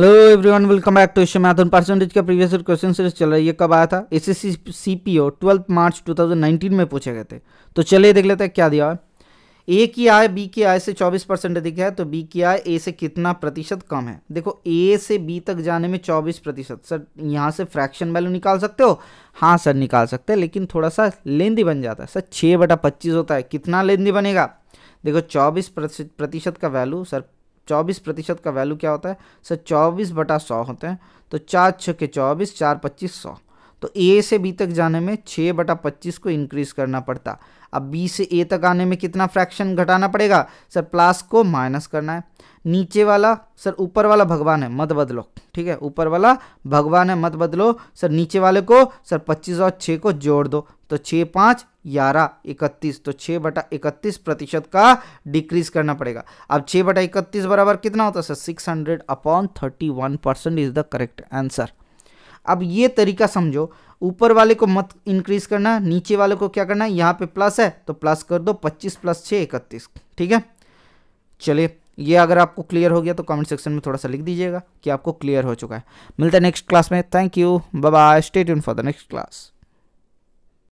hello everyone welcome back to math on percentage का previous question series चल रहा है ये कब आया था S S C P O twelfth March 2019 में पूछे गए थे तो चलिए देख लेते हैं क्या दिया है ए की आय बी की आय से 24 परसेंट अधिक है तो बी की आय ए से कितना प्रतिशत कम है देखो ए से बी तक जाने में 24 प्रतिशत सर यहाँ से फ्रैक्शन वैल्यू निकाल सकते हो हाँ सर निकाल सकते हैं लेकिन थोड़ा सा लेंदी बन जाता है सर छः बटा पच्चीस होता है कितना लेंदी बनेगा देखो चौबीस प्रतिशत का वैल्यू सर चौबीस प्रतिशत का वैल्यू क्या होता है सर चौबीस बटा सौ होते हैं तो चार छः के चौबीस चार पच्चीस सौ तो ए से बी तक जाने में छः बटा पच्चीस को इंक्रीज़ करना पड़ता अब बी से ए तक आने में कितना फ्रैक्शन घटाना पड़ेगा सर प्लस को माइनस करना है नीचे वाला सर ऊपर वाला भगवान है मत बदलो ठीक है ऊपर वाला भगवान है मत बदलो सर नीचे वाले को सर पच्चीस और छः को जोड़ दो तो छः पाँच ग्यारह इकतीस तो छः बटा इकतीस प्रतिशत का डिक्रीज करना पड़ेगा अब छः बटा इकतीस बराबर कितना होता है sir six hundred upon thirty one percent is the correct answer अब ये तरीका समझो ऊपर वाले को मत इंक्रीज करना नीचे वाले को क्या करना है यहाँ पे प्लस है तो प्लस कर दो 25 प्लस छः इकतीस ठीक है चलिए ये अगर आपको क्लियर हो गया तो कमेंट सेक्शन में थोड़ा सा लिख दीजिएगा कि आपको क्लियर हो चुका है मिलता है नेक्स्ट क्लास में thank you bye bye for the next class